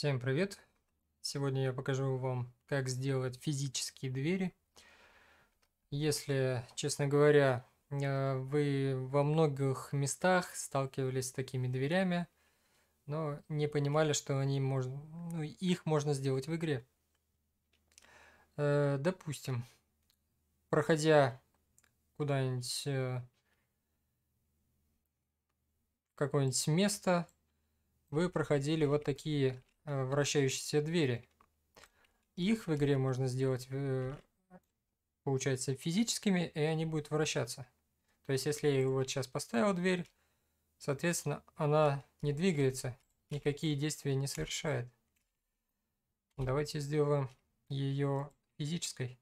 Всем привет! Сегодня я покажу вам, как сделать физические двери. Если, честно говоря, э, вы во многих местах сталкивались с такими дверями, но не понимали, что они можно, ну, их можно сделать в игре. Э, допустим, проходя куда-нибудь э, какое-нибудь место, вы проходили вот такие Э, вращающиеся двери. Их в игре можно сделать, э, получается, физическими, и они будут вращаться. То есть, если я вот сейчас поставил дверь, соответственно, она не двигается, никакие действия не совершает. Давайте сделаем ее физической.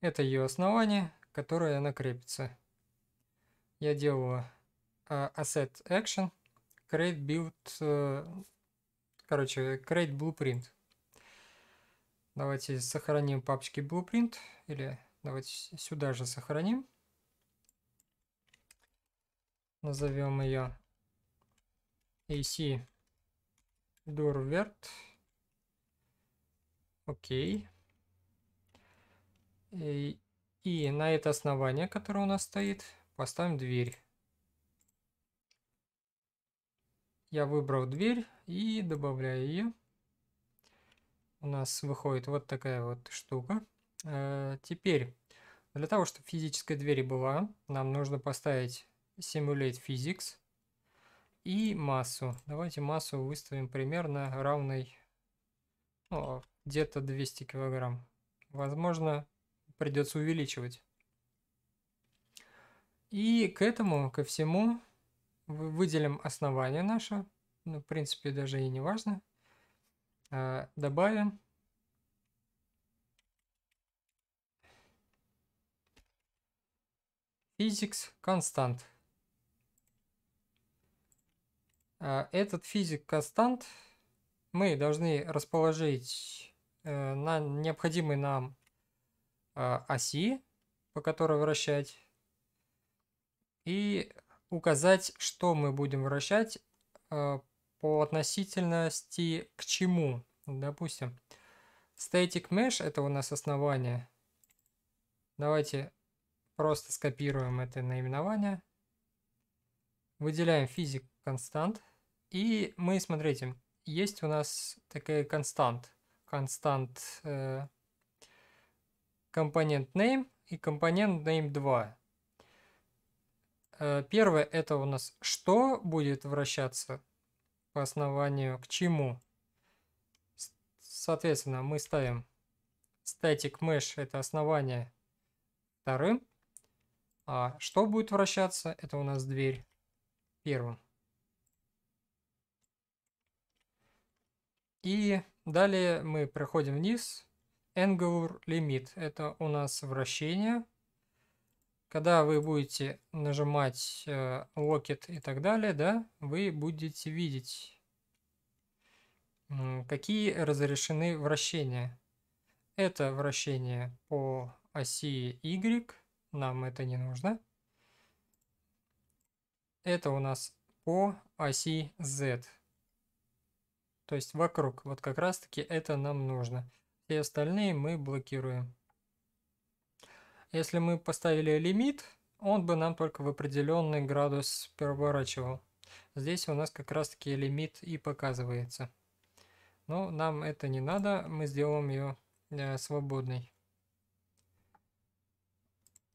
Это ее основание, которое она крепится. Я делаю uh, Asset Action, Create Build uh, Короче, create blueprint. Давайте сохраним папочки blueprint. Или давайте сюда же сохраним. Назовем ее AC Durvert. Окей. И, и на это основание, которое у нас стоит, поставим дверь. Я выбрал дверь и добавляю ее. У нас выходит вот такая вот штука. Э, теперь, для того, чтобы физическая дверь была, нам нужно поставить Simulate Physics и массу. Давайте массу выставим примерно равной ну, где-то 200 килограмм. Возможно, придется увеличивать. И к этому, ко всему, выделим основание наше, ну, в принципе, даже и не важно. А, добавим. Physics констант. Этот физик констант мы должны расположить э, на необходимой нам а, оси, по которой вращать. И указать, что мы будем вращать э, по относительности к чему. Допустим, static mesh это у нас основание. Давайте просто скопируем это наименование. Выделяем физик констант. И мы, смотрите, есть у нас такая констант. Констант э, компонент name и компонент name 2. Э, первое это у нас что будет вращаться по основанию к чему. Соответственно, мы ставим static mesh это основание вторым. А что будет вращаться? Это у нас дверь первым. И далее мы проходим вниз. Angular Limit. Это у нас вращение когда вы будете нажимать э, локет и так далее, да, вы будете видеть, какие разрешены вращения. Это вращение по оси Y, нам это не нужно. Это у нас по оси Z. То есть вокруг. Вот как раз таки это нам нужно. Все остальные мы блокируем. Если мы поставили лимит, он бы нам только в определенный градус переворачивал. Здесь у нас как раз таки лимит и показывается. Но нам это не надо, мы сделаем ее э, свободной.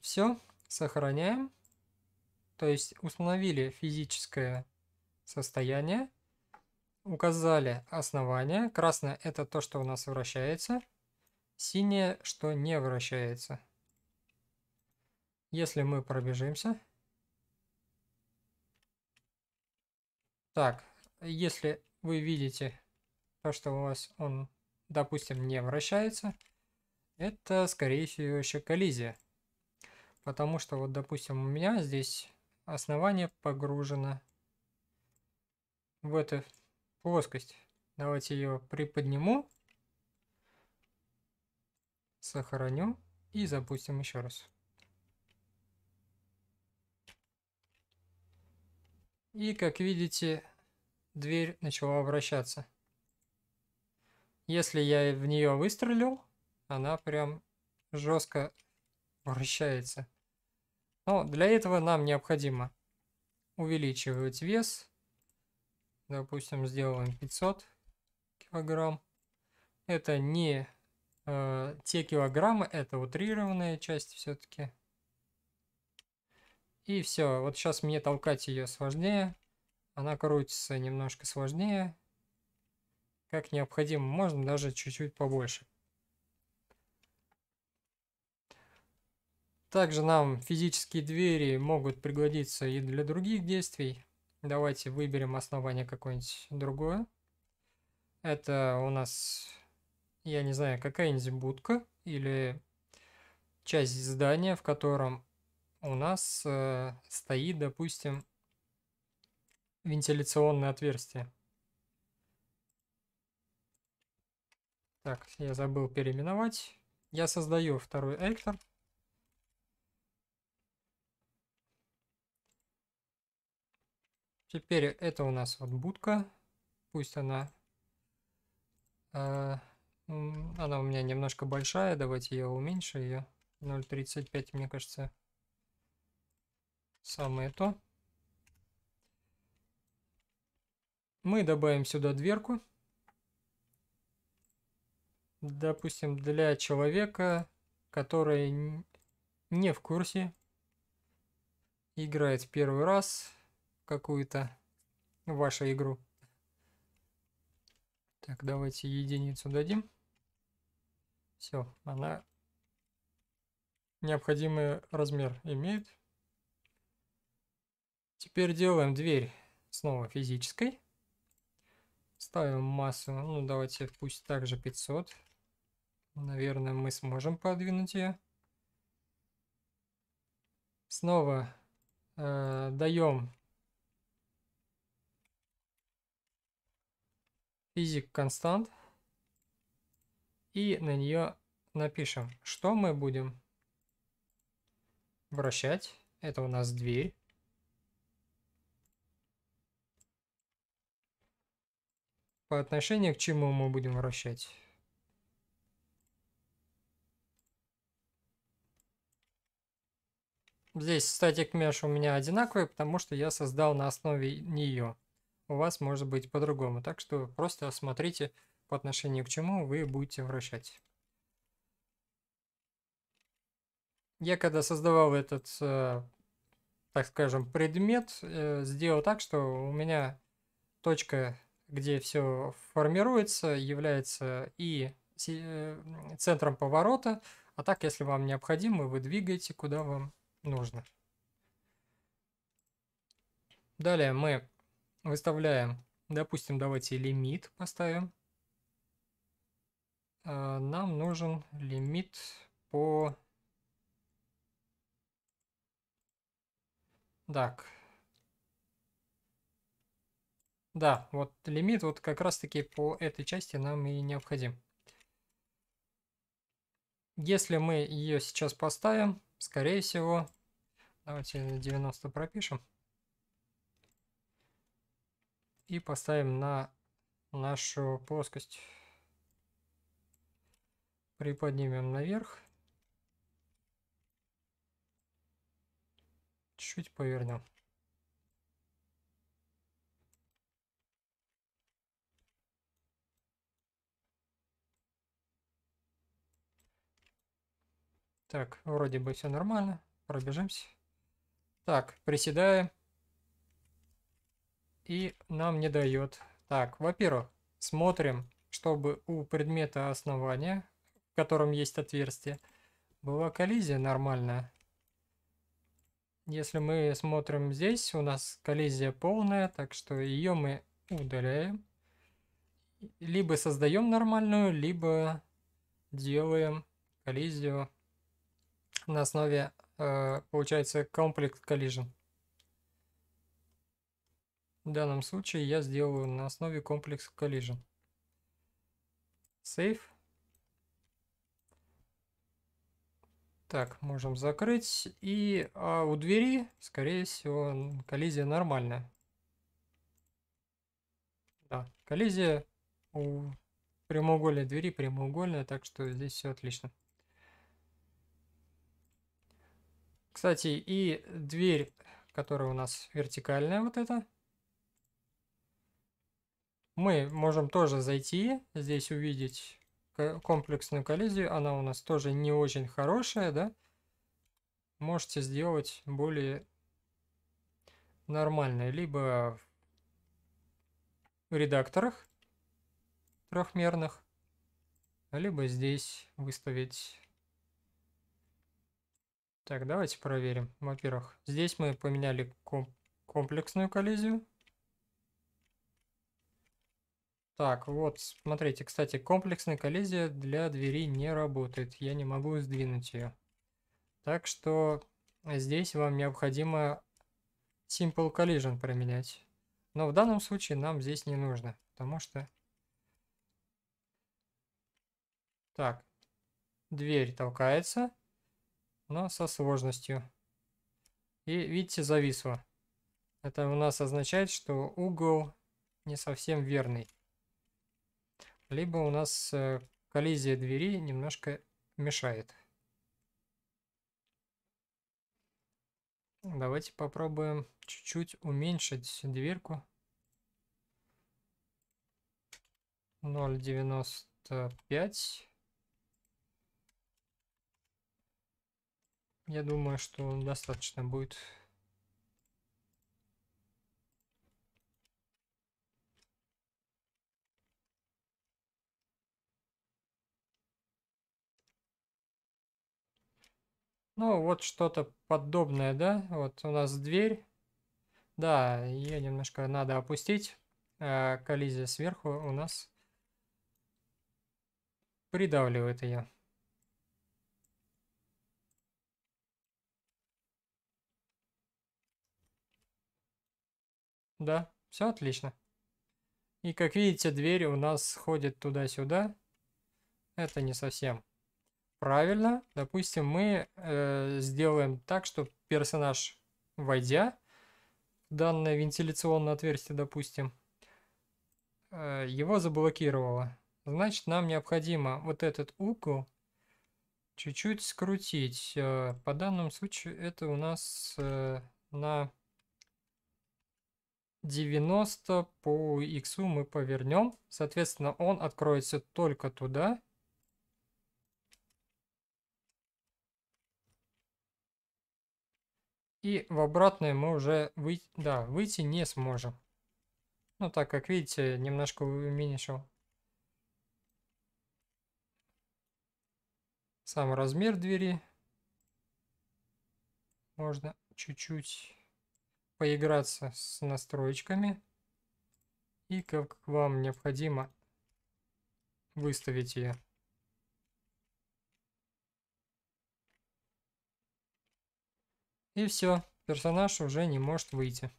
Все, сохраняем. То есть установили физическое состояние, указали основание. Красное это то, что у нас вращается, синее, что не вращается. Если мы пробежимся. Так, если вы видите то, что у вас он, допустим, не вращается, это, скорее всего, еще коллизия. Потому что, вот, допустим, у меня здесь основание погружено в эту плоскость. Давайте ее приподниму, сохраню и запустим еще раз. И, как видите, дверь начала вращаться. Если я в нее выстрелил, она прям жестко вращается. Но для этого нам необходимо увеличивать вес. Допустим, сделаем 500 килограмм. Это не э, те килограммы, это утрированная часть все-таки. И все, вот сейчас мне толкать ее сложнее. Она крутится немножко сложнее. Как необходимо, можно даже чуть-чуть побольше. Также нам физические двери могут пригодиться и для других действий. Давайте выберем основание какое-нибудь другое. Это у нас, я не знаю, какая-нибудь будка или часть здания, в котором у нас э, стоит, допустим, вентиляционное отверстие. Так, я забыл переименовать. Я создаю второй эльтер. Теперь это у нас вот будка. Пусть она... Э, она у меня немножко большая. Давайте я уменьшу ее. 0.35, мне кажется, Самое то. Мы добавим сюда дверку. Допустим, для человека, который не в курсе, играет в первый раз какую-то вашу игру. Так, давайте единицу дадим. Все, она необходимый размер имеет. Теперь делаем дверь снова физической. Ставим массу, ну давайте пусть также 500. Наверное, мы сможем подвинуть ее. Снова э, даем физик констант. И на нее напишем, что мы будем вращать. Это у нас дверь. по отношению к чему мы будем вращать. Здесь статик mesh у меня одинаковый, потому что я создал на основе нее. У вас может быть по-другому, так что просто смотрите по отношению к чему вы будете вращать. Я когда создавал этот, э, так скажем, предмет, э, сделал так, что у меня точка где все формируется, является и э, центром поворота, а так, если вам необходимо, вы двигаете, куда вам нужно. Далее мы выставляем, допустим, давайте лимит поставим. А, нам нужен лимит по... Так, да, вот лимит вот как раз-таки по этой части нам и необходим. Если мы ее сейчас поставим, скорее всего, давайте 90 пропишем. И поставим на нашу плоскость. Приподнимем наверх. Чуть повернем. Так, вроде бы все нормально. Пробежимся. Так, приседаем. И нам не дает. Так, во-первых, смотрим, чтобы у предмета основания, в котором есть отверстие, была коллизия нормальная. Если мы смотрим здесь, у нас коллизия полная, так что ее мы удаляем. Либо создаем нормальную, либо делаем коллизию на основе, э, получается, комплект collision. В данном случае я сделаю на основе комплекс collision. Save. Так, можем закрыть. И а у двери, скорее всего, коллизия нормальная. Да, коллизия у прямоугольной двери прямоугольная, так что здесь все отлично. Кстати, и дверь, которая у нас вертикальная вот эта, мы можем тоже зайти, здесь увидеть комплексную коллизию, она у нас тоже не очень хорошая, да? Можете сделать более нормальной, либо в редакторах трехмерных, либо здесь выставить так, давайте проверим. Во-первых, здесь мы поменяли комп комплексную коллизию. Так, вот, смотрите, кстати, комплексная коллизия для двери не работает. Я не могу сдвинуть ее. Так что здесь вам необходимо Simple Collision променять. Но в данном случае нам здесь не нужно, потому что... Так, дверь толкается но со сложностью. И видите, зависло. Это у нас означает, что угол не совсем верный. Либо у нас э, коллизия двери немножко мешает. Давайте попробуем чуть-чуть уменьшить дверку. 0,95. Я думаю, что достаточно будет. Ну, вот что-то подобное, да? Вот у нас дверь. Да, ее немножко надо опустить. А коллизия сверху у нас придавливает ее. Да, все отлично. И как видите, двери у нас ходят туда-сюда. Это не совсем правильно. Допустим, мы э, сделаем так, что персонаж, войдя в данное вентиляционное отверстие, допустим, э, его заблокировало. Значит, нам необходимо вот этот угол чуть-чуть скрутить. Э, по данному случаю это у нас э, на 90 по x мы повернем. Соответственно, он откроется только туда. И в обратное мы уже выйти, да, выйти не сможем. Ну, так как видите, немножко уменьшил сам размер двери. Можно чуть-чуть поиграться с настроечками. И как вам необходимо выставить ее. И все, персонаж уже не может выйти.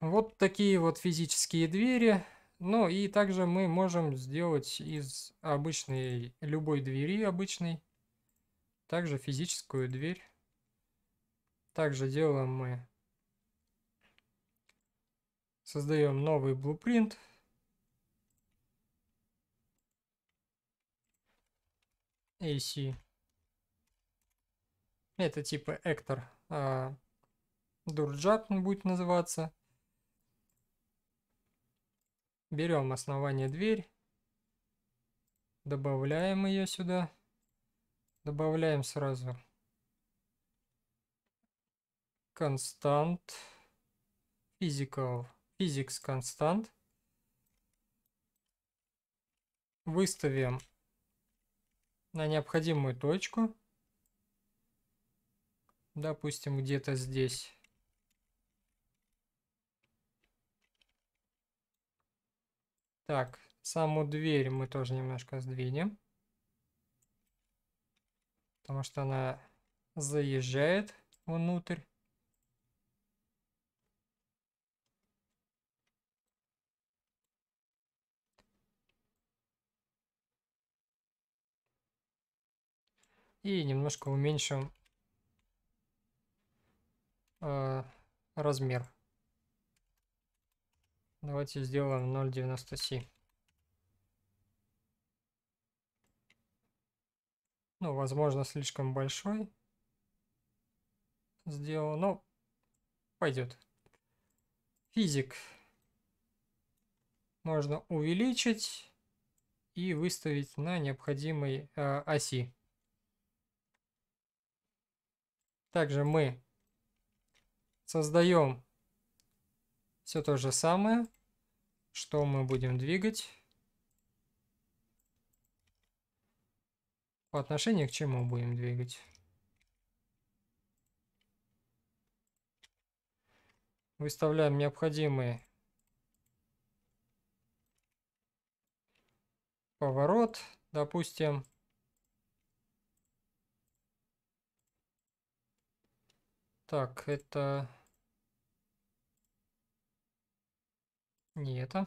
Вот такие вот физические двери. Ну и также мы можем сделать из обычной, любой двери обычной, также физическую дверь. Также делаем мы. Создаем новый блупринт AC. Это типа Эктор. А, Дурджат будет называться. Берем основание дверь. Добавляем ее сюда. Добавляем сразу констант physical physics констант. Выставим на необходимую точку. Допустим, где-то здесь. Так, саму дверь мы тоже немножко сдвинем потому что она заезжает внутрь. И немножко уменьшим э, размер. Давайте сделаем 0.97. Ну, возможно, слишком большой сделал, но ну, пойдет. Физик. Можно увеличить и выставить на необходимой э, оси. Также мы создаем все то же самое, что мы будем двигать. По отношению к чему будем двигать? Выставляем необходимый поворот, допустим. Так, это... Не это.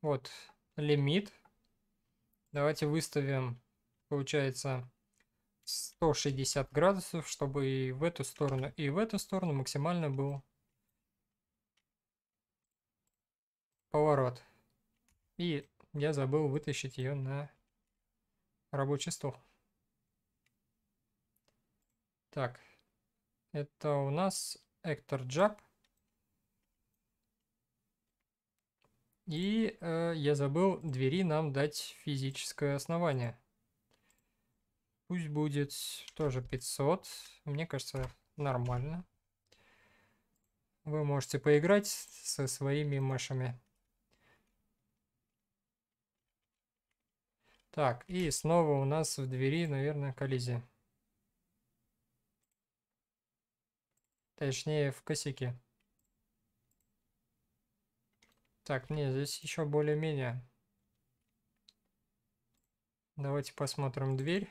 Вот, лимит. Давайте выставим, получается, 160 градусов, чтобы и в эту сторону, и в эту сторону максимально был поворот. И я забыл вытащить ее на рабочий стол. Так, это у нас Эктор Джаб. И э, я забыл двери нам дать физическое основание. Пусть будет тоже 500. Мне кажется, нормально. Вы можете поиграть со своими мышами. Так, и снова у нас в двери, наверное, коллизия. Точнее, в косяке. Так, не, здесь еще более-менее. Давайте посмотрим дверь.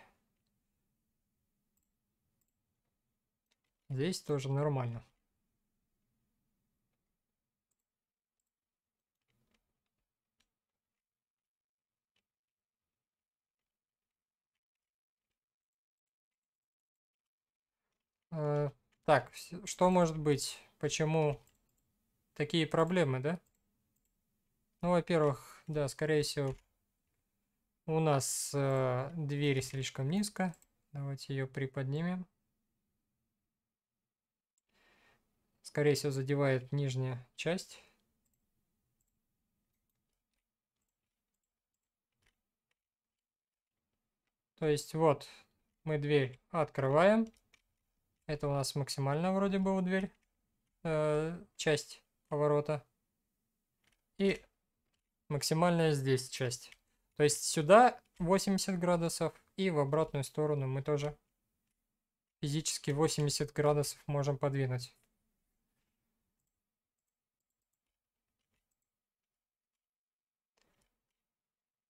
Здесь тоже нормально. Э, так, что может быть? Почему такие проблемы, да? Ну, во-первых, да, скорее всего, у нас э, дверь слишком низко. Давайте ее приподнимем. Скорее всего, задевает нижняя часть. То есть вот мы дверь открываем. Это у нас максимально вроде бы у дверь э, часть поворота. И максимальная здесь часть. То есть сюда 80 градусов и в обратную сторону мы тоже физически 80 градусов можем подвинуть.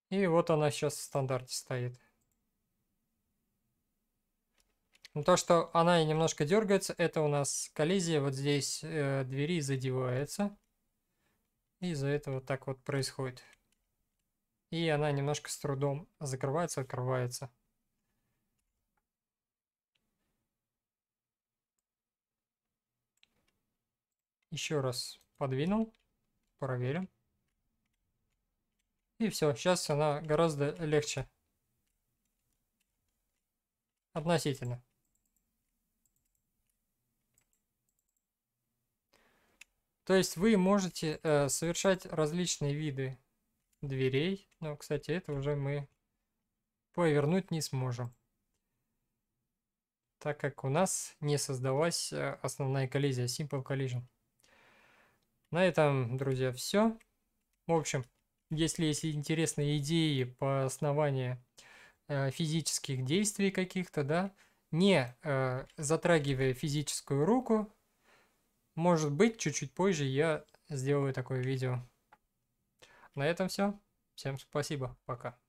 И вот она сейчас в стандарте стоит. Но ну, то, что она и немножко дергается, это у нас коллизия. Вот здесь э, двери задевается. И из-за этого так вот происходит. И она немножко с трудом закрывается, открывается. Еще раз подвинул, проверим. И все, сейчас она гораздо легче. Относительно. То есть вы можете э, совершать различные виды дверей. Но, кстати, это уже мы повернуть не сможем. Так как у нас не создалась э, основная коллизия, Simple Collision. На этом, друзья, все. В общем, если есть интересные идеи по основанию э, физических действий каких-то, да, не э, затрагивая физическую руку, может быть, чуть-чуть позже я сделаю такое видео. На этом все. Всем спасибо. Пока.